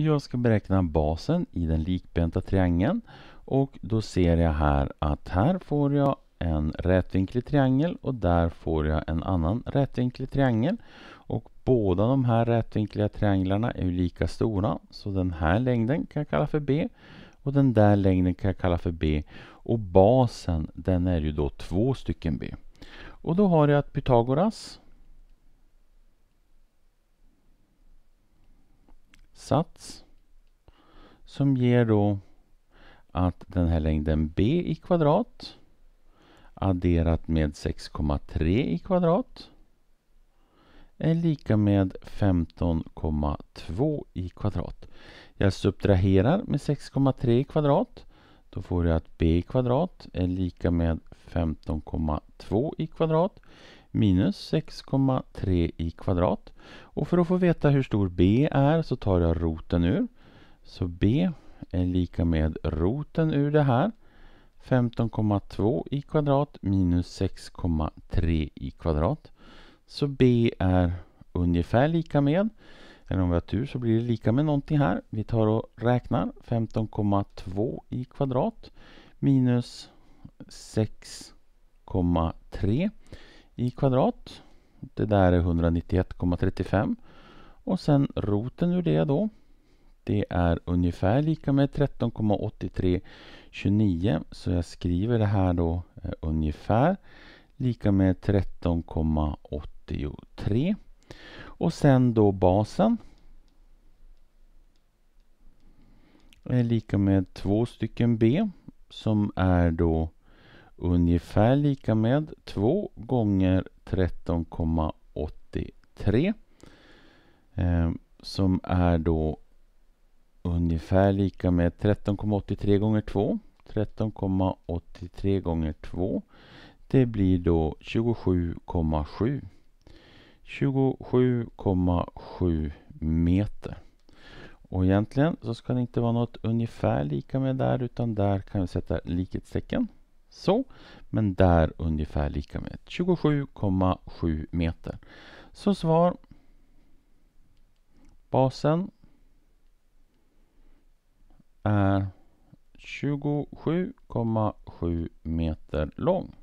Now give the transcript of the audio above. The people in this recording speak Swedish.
Jag ska beräkna basen i den likbenta triangeln och då ser jag här att här får jag en rätvinklig triangel och där får jag en annan rätvinklig triangel. Och båda de här rätvinkliga trianglarna är lika stora så den här längden kan jag kalla för B och den där längden kan jag kalla för B och basen den är ju då två stycken B. Och då har jag att Pythagoras sats som ger då att den här längden b i kvadrat adderat med 6,3 i kvadrat är lika med 15,2 i kvadrat. Jag subtraherar med 6,3 i kvadrat. Då får jag att b i kvadrat är lika med 15,2 i kvadrat minus 6,3 i kvadrat. Och för att få veta hur stor b är så tar jag roten ur. Så b är lika med roten ur det här. 15,2 i kvadrat minus 6,3 i kvadrat. Så b är ungefär lika med, eller om vi har tur så blir det lika med någonting här. Vi tar och räknar 15,2 i kvadrat minus 6,3 i kvadrat. Det där är 191,35. Och sen roten ur det då. Det är ungefär lika med 13,8329. Så jag skriver det här då eh, ungefär lika med 13,83. Och sen då basen. Är lika med två stycken B som är då ungefär lika med 2 gånger 13,83 eh, som är då ungefär lika med 13,83 gånger 2. 13,83 gånger 2 det blir då 27,7 27,7 meter. Och egentligen så ska det inte vara något ungefär lika med där utan där kan vi sätta likhetstecken. Så, men där ungefär lika med 27,7 meter. Så svar basen är 27,7 meter lång.